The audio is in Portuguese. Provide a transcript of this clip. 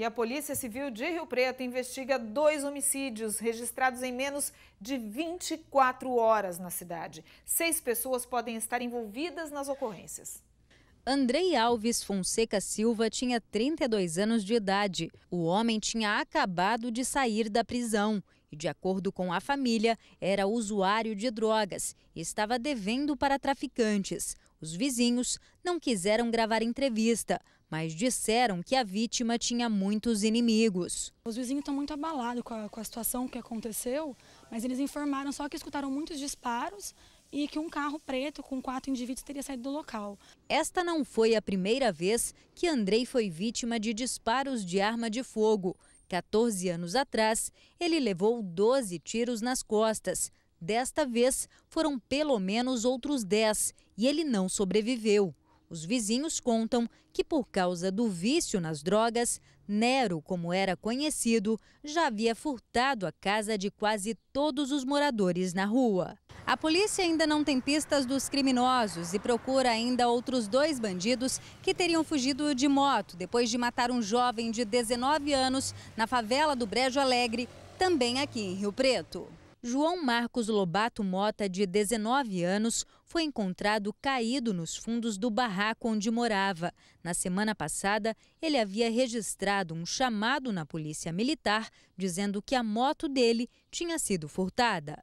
E a Polícia Civil de Rio Preto investiga dois homicídios registrados em menos de 24 horas na cidade. Seis pessoas podem estar envolvidas nas ocorrências. Andrei Alves Fonseca Silva tinha 32 anos de idade. O homem tinha acabado de sair da prisão e, de acordo com a família, era usuário de drogas e estava devendo para traficantes. Os vizinhos não quiseram gravar entrevista, mas disseram que a vítima tinha muitos inimigos. Os vizinhos estão muito abalados com a, com a situação que aconteceu, mas eles informaram só que escutaram muitos disparos e que um carro preto com quatro indivíduos teria saído do local. Esta não foi a primeira vez que Andrei foi vítima de disparos de arma de fogo. 14 anos atrás, ele levou 12 tiros nas costas. Desta vez, foram pelo menos outros 10 e ele não sobreviveu. Os vizinhos contam que, por causa do vício nas drogas, Nero, como era conhecido, já havia furtado a casa de quase todos os moradores na rua. A polícia ainda não tem pistas dos criminosos e procura ainda outros dois bandidos que teriam fugido de moto depois de matar um jovem de 19 anos na favela do Brejo Alegre, também aqui em Rio Preto. João Marcos Lobato Mota, de 19 anos, foi encontrado caído nos fundos do barraco onde morava. Na semana passada, ele havia registrado um chamado na polícia militar dizendo que a moto dele tinha sido furtada.